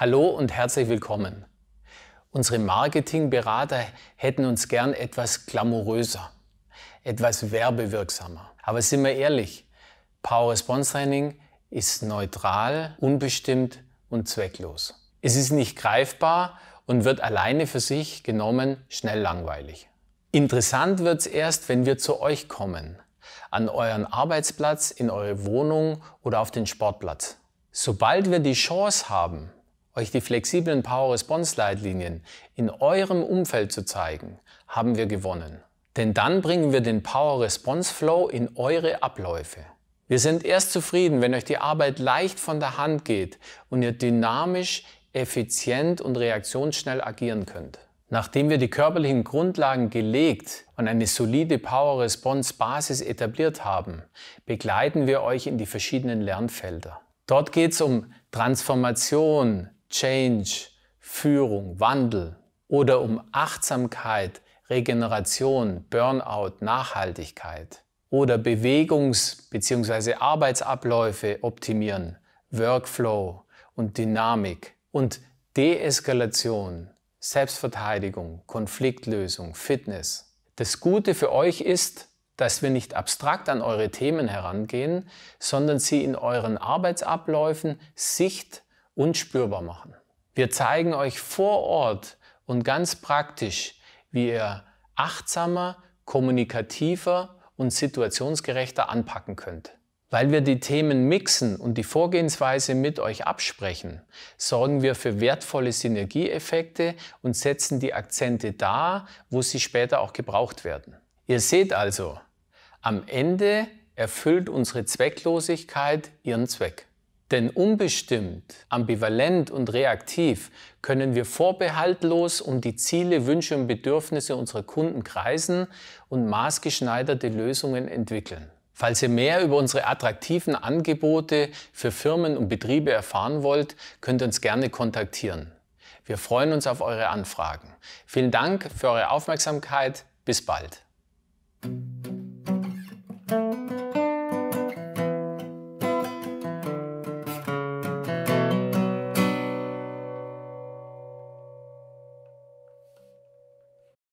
Hallo und herzlich willkommen. Unsere Marketingberater hätten uns gern etwas glamouröser, etwas werbewirksamer. Aber sind wir ehrlich, Power Response Training ist neutral, unbestimmt und zwecklos. Es ist nicht greifbar und wird alleine für sich genommen schnell langweilig. Interessant wird es erst, wenn wir zu euch kommen, an euren Arbeitsplatz, in eure Wohnung oder auf den Sportplatz. Sobald wir die Chance haben, euch die flexiblen Power-Response-Leitlinien in eurem Umfeld zu zeigen, haben wir gewonnen. Denn dann bringen wir den Power-Response-Flow in eure Abläufe. Wir sind erst zufrieden, wenn euch die Arbeit leicht von der Hand geht und ihr dynamisch, effizient und reaktionsschnell agieren könnt. Nachdem wir die körperlichen Grundlagen gelegt und eine solide Power-Response-Basis etabliert haben, begleiten wir euch in die verschiedenen Lernfelder. Dort geht es um Transformation, Change, Führung, Wandel oder um Achtsamkeit, Regeneration, Burnout, Nachhaltigkeit oder Bewegungs- bzw. Arbeitsabläufe optimieren, Workflow und Dynamik und Deeskalation, Selbstverteidigung, Konfliktlösung, Fitness. Das Gute für euch ist, dass wir nicht abstrakt an eure Themen herangehen, sondern sie in euren Arbeitsabläufen sichtbar und spürbar machen. Wir zeigen euch vor Ort und ganz praktisch, wie ihr achtsamer, kommunikativer und situationsgerechter anpacken könnt. Weil wir die Themen mixen und die Vorgehensweise mit euch absprechen, sorgen wir für wertvolle Synergieeffekte und setzen die Akzente da, wo sie später auch gebraucht werden. Ihr seht also, am Ende erfüllt unsere Zwecklosigkeit ihren Zweck. Denn unbestimmt, ambivalent und reaktiv können wir vorbehaltlos um die Ziele, Wünsche und Bedürfnisse unserer Kunden kreisen und maßgeschneiderte Lösungen entwickeln. Falls ihr mehr über unsere attraktiven Angebote für Firmen und Betriebe erfahren wollt, könnt ihr uns gerne kontaktieren. Wir freuen uns auf eure Anfragen. Vielen Dank für eure Aufmerksamkeit. Bis bald.